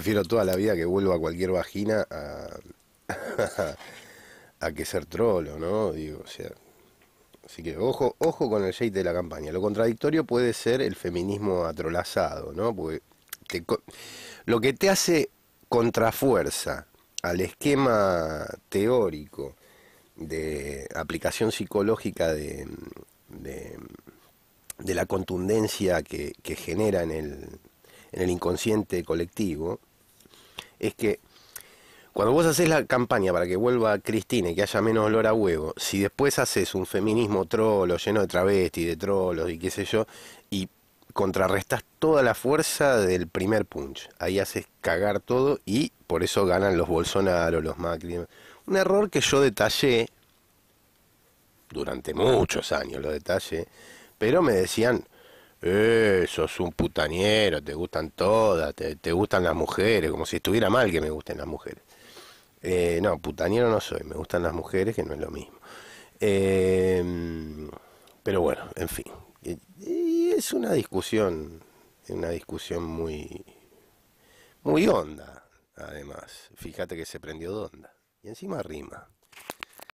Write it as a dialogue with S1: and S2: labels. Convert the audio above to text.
S1: Prefiero toda la vida que vuelva a cualquier vagina a, que ser trolo, ¿no? Digo, o sea, así que ojo, ojo con el shade de la campaña. Lo contradictorio puede ser el feminismo atrolazado, ¿no? Porque lo que te hace contrafuerza al esquema teórico de aplicación psicológica de, de, la contundencia que, que genera en el, en el inconsciente colectivo, es que cuando vos haces la campaña para que vuelva Cristina y que haya menos olor a huevo, si después haces un feminismo trolo lleno de travesti, de trolos y qué sé yo, y contrarrestás toda la fuerza del primer punch. Ahí haces cagar todo y por eso ganan los Bolsonaro, los Macri. Un error que yo detallé durante muchos años, lo detallé, pero me decían, eh, sos un putañero, te gustan todas, te, gustan las mujeres, como si estuviera mal que me gusten las mujeres. Eh, no, putañero no soy, me gustan las mujeres, que no es lo mismo. Em, pero bueno, en fin. Es una discusión, una discusión muy, muy honda, además. Fíjate que se prendió de onda. Y encima rima.